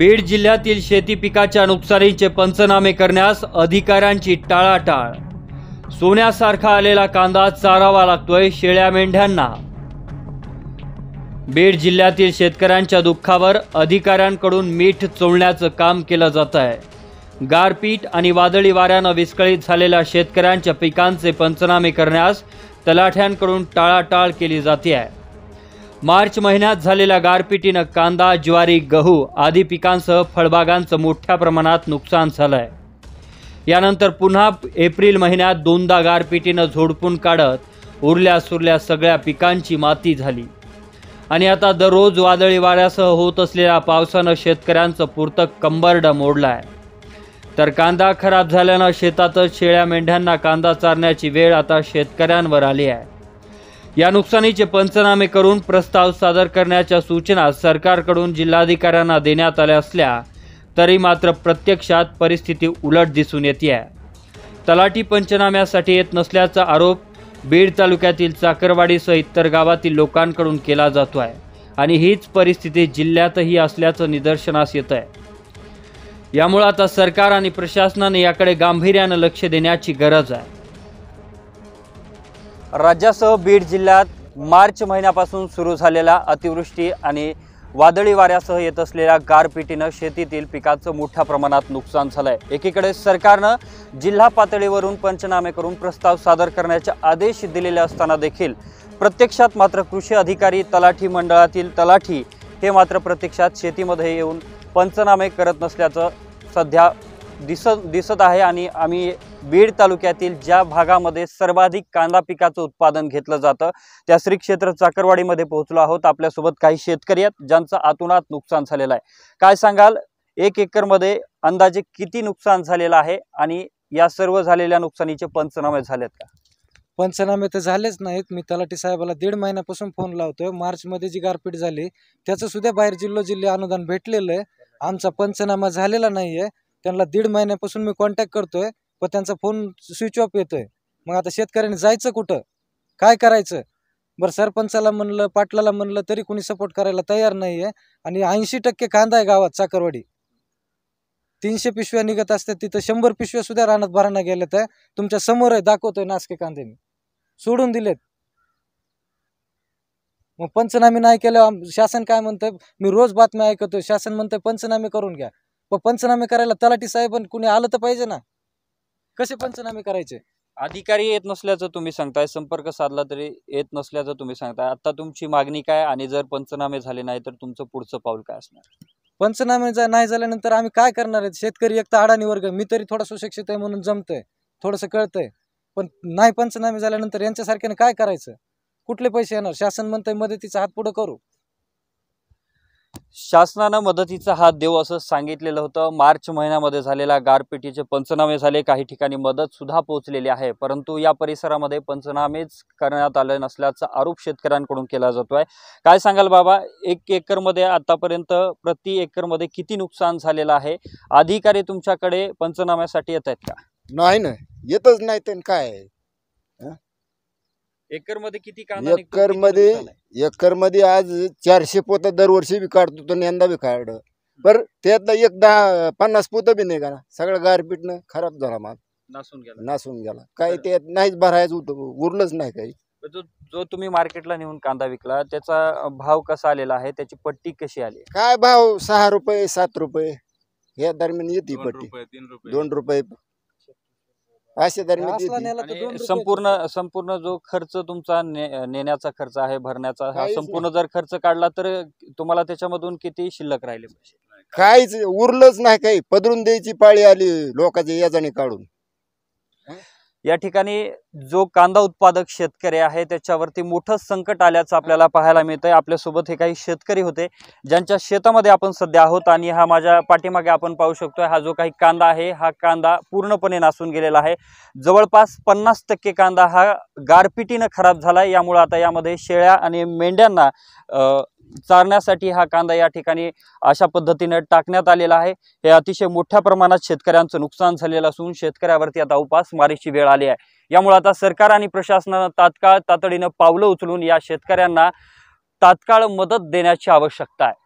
बीड जिल्ह्यातील शेती पिकाच्या नुकसानीचे पंचनामे करण्यास अधिकाऱ्यांची टाळाटाळ सोन्यासारखा आलेला कांदा चारावा लागतोय शेळ्या मेंढ्यांना बीड जिल्ह्यातील शेतकऱ्यांच्या दुःखावर अधिकाऱ्यांकडून मीठ चोळण्याचं काम केलं जात आहे गारपीट आणि वादळी वाऱ्यानं विस्कळीत झालेल्या शेतकऱ्यांच्या पिकांचे पंचनामे करण्यास तलाठ्यांकडून टाळाटाळ केली जाते आहे मार्च महिन्यात झालेल्या गारपिटीनं कांदा ज्वारी गहू आदी पिकांसह फळबागांचं मोठ्या प्रमाणात नुकसान झालं आहे यानंतर पुन्हा एप्रिल महिन्यात दोनदा गारपिटीनं झोडपून काढत उरल्या सुरल्या सगळ्या पिकांची माती झाली आणि आता दररोज वादळी वाऱ्यासह होत असलेल्या पावसानं शेतकऱ्यांचं पुरतं कंबरड मोडलं आहे तर कांदा खराब झाल्यानं शेतातच शेळ्या मेंढ्यांना कांदा चारण्याची वेळ आता शेतकऱ्यांवर आली आहे या नुकसानीचे पंचनामे करून प्रस्ताव सादर करण्याच्या सूचना सरकारकडून जिल्हाधिकाऱ्यांना देण्यात आल्या असल्या तरी मात्र प्रत्यक्षात परिस्थिती उलट दिसून येते तलाठी पंचनाम्यासाठी येत नसल्याचा आरोप बीड तालुक्यातील चाकरवाडीसह इतर गावातील लोकांकडून केला जातो आहे आणि हीच परिस्थिती जिल्ह्यातही असल्याचं निदर्शनास येत आहे यामुळे आता सरकार आणि प्रशासनाने याकडे गांभीर्यानं लक्ष देण्याची गरज आहे राज्यासह बीड जिल्ह्यात मार्च महिन्यापासून सुरू झालेला अतिवृष्टी आणि वादळी वाऱ्यासह येत असलेल्या गारपिटीनं शेतीतील पिकाचं मोठ्या प्रमाणात नुकसान झालंय एकीकडे सरकारनं जिल्हा पातळीवरून पंचनामे करून प्रस्ताव सादर करण्याचे आदेश दिलेले असताना देखील प्रत्यक्षात मात्र कृषी अधिकारी तलाठी मंडळातील तलाठी हे मात्र प्रत्यक्षात शेतीमध्ये येऊन पंचनामे करत नसल्याचं सध्या दिसत दिसत आहे आणि आम्ही बीड तालुक्यातील ज्या भागामध्ये सर्वाधिक कांदा पिकाचं उत्पादन घेतलं जातं त्या श्री क्षेत्र चाकरवाडीमध्ये पोहोचलो आहोत आपल्यासोबत काही शेतकरी आहेत ज्यांचं आतुनात नुकसान झालेलं आहे काय सांगाल एक एकरमध्ये अंदाजे किती नुकसान झालेलं आहे आणि या सर्व झालेल्या नुकसानीचे पंचनामे झालेत का पंचनामे तर झालेच नाहीत मी तलाठी साहेबाला दीड महिन्यापासून फोन लावतोय मार्चमध्ये जी गारपीट झाली त्याचं सुद्धा बाहेर जिल्हा जिल्हे अनुदान भेटलेलं आहे आमचा पंचनामा झालेला नाही आहे त्यांना दीड महिन्यापासून मी कॉन्टॅक्ट करतोय पण त्यांचा फोन स्विच ऑफ येतोय मग आता शेतकऱ्यांनी जायचं कुठं काय करायचं बरं सरपंचाला म्हणलं पाटलाला म्हणलं तरी कोणी सपोर्ट करायला तयार नाही आहे आणि ऐंशी टक्के कांदा आहे गावात चाकरवाडी तीनशे पिशव्या निघत असतात तिथं शंभर पिशव्या सुद्धा रानात भरायला गेल्यात तुमच्या समोर आहे दाखवतोय नासके कांदे सोडून दिलेत मग पंचनामे नाही केलं शासन काय म्हणतंय मी रोज बातम्या ऐकतोय शासन म्हणतंय पंचनामे करून घ्या पण पंचनामे करायला तलाठी साहेब कुणी आलं तर पाहिजे ना कसे पंचनामे करायचे अधिकारी येत नसल्याचं तुम्ही सांगताय संपर्क साधला तरी येत नसल्याचं तुम्ही सांगताय आता तुमची मागणी काय आणि जर पंचनामे झाले नाही तर तुमचं पुढचं पाऊल काय असणार पंचनामे जा- नाही झाल्यानंतर आम्ही काय करणार आहेत शेतकरी एक तर अडाणी वर्ग मी तरी थोडा सुशिक्षित आहे म्हणून जमतंय थोडंसं कळतंय पण नाही पंचनामे झाल्यानंतर यांच्यासारख्याने काय करायचं कुठले पैसे येणार शासन म्हणतंय मदतीचा हात पुढं करू शासनानं मदतीचा हात देऊ असं सांगितलेलं होतं मार्च महिन्यामध्ये झालेला गारपिटीचे पंचनामे झाले काही ठिकाणी मदत सुद्धा पोहोचलेली आहे परंतु या परिसरामध्ये पंचनामेच करण्यात आले नसल्याचा आरोप शेतकऱ्यांकडून केला जातो आहे काय सांगाल बाबा एक एकरमध्ये आतापर्यंत प्रति एकरमध्ये किती नुकसान झालेलं आहे अधिकारी तुमच्याकडे पंचनाम्यासाठी येत आहेत का नाही ना येतच नाही ते काय एकर मध्ये किती कांदा एकर मध्ये एकर मध्ये आज चारशे पोत दरवर्षी बी काढतो तो यंदा बी काढ पर त्यातला एक दहा पन्नास पोत बी नाही का सगळं गारपीटनं खराब झाला माल नासून गेला नासून गेला काय त्यात नाहीच भरायचं होतं उरलंच नाही काही जो जो तुम्ही मार्केटला नेऊन कांदा विकला त्याचा भाव कसा आलेला आहे त्याची पट्टी कशी आली काय भाव सहा रुपये सात रुपये या दरम्यान येते पट्टी दोन रुपये अशा दरम्यान संपूर्ण संपूर्ण जो खर्च तुमचा नेण्याचा खर्च आहे भरण्याचा हा संपूर्ण जर खर्च काढला तर तुम्हाला त्याच्यामधून किती शिल्लक राहिले पाहिजे काहीच उरलंच नाही काही पदरून द्यायची पाळी आली लोकांची याजाने काढून या ठिकाणी जो कांदा उत्पादक शेतकरी आहे त्याच्यावरती मोठं संकट आल्याचं आपल्याला पाहायला मिळतं आहे आपल्यासोबत हे काही शेतकरी होते ज्यांच्या शेतामध्ये आपण सध्या आहोत आणि हा माझ्या पाठीमागे आपण पाहू शकतो हा जो काही कांदा आहे हा कांदा पूर्णपणे नासून गेलेला आहे जवळपास पन्नास टक्के कांदा हा गारपिटीनं खराब झाला आहे यामुळं आता यामध्ये शेळ्या आणि मेंढ्यांना चारण्यासाठी हा कांदा या ठिकाणी अशा पद्धतीने टाकण्यात आलेला आहे हे अतिशय मोठ्या प्रमाणात शेतकऱ्यांचं नुकसान झालेलं असून शेतकऱ्यावरती आता उपासमारीची वेळ आली आहे यामुळे आता सरकार आणि प्रशासनानं तात्काळ तातडीनं पावलं उचलून या शेतकऱ्यांना तात्काळ मदत देण्याची आवश्यकता आहे